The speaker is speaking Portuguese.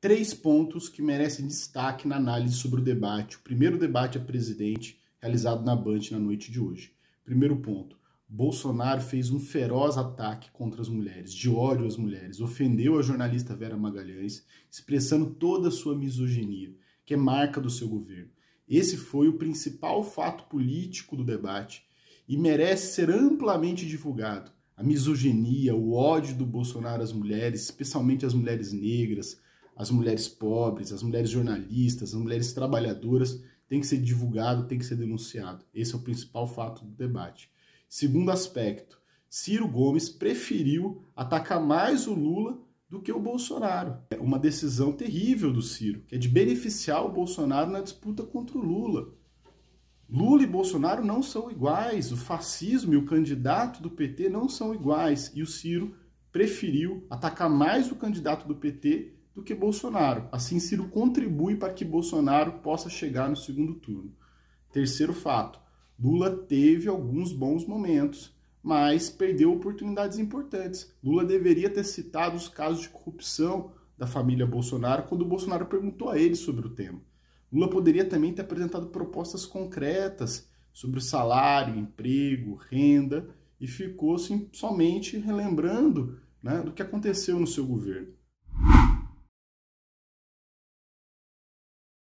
três pontos que merecem destaque na análise sobre o debate, o primeiro debate a presidente realizado na Band na noite de hoje. Primeiro ponto: Bolsonaro fez um feroz ataque contra as mulheres, de ódio às mulheres, ofendeu a jornalista Vera Magalhães, expressando toda a sua misoginia, que é marca do seu governo. Esse foi o principal fato político do debate e merece ser amplamente divulgado. A misoginia, o ódio do Bolsonaro às mulheres, especialmente às mulheres negras, as mulheres pobres, as mulheres jornalistas, as mulheres trabalhadoras, tem que ser divulgado, tem que ser denunciado. Esse é o principal fato do debate. Segundo aspecto, Ciro Gomes preferiu atacar mais o Lula do que o Bolsonaro. É uma decisão terrível do Ciro, que é de beneficiar o Bolsonaro na disputa contra o Lula. Lula e Bolsonaro não são iguais, o fascismo e o candidato do PT não são iguais, e o Ciro preferiu atacar mais o candidato do PT do que Bolsonaro. Assim, Ciro contribui para que Bolsonaro possa chegar no segundo turno. Terceiro fato: Lula teve alguns bons momentos, mas perdeu oportunidades importantes. Lula deveria ter citado os casos de corrupção da família Bolsonaro quando Bolsonaro perguntou a ele sobre o tema. Lula poderia também ter apresentado propostas concretas sobre o salário, emprego, renda e ficou assim, somente relembrando né, do que aconteceu no seu governo.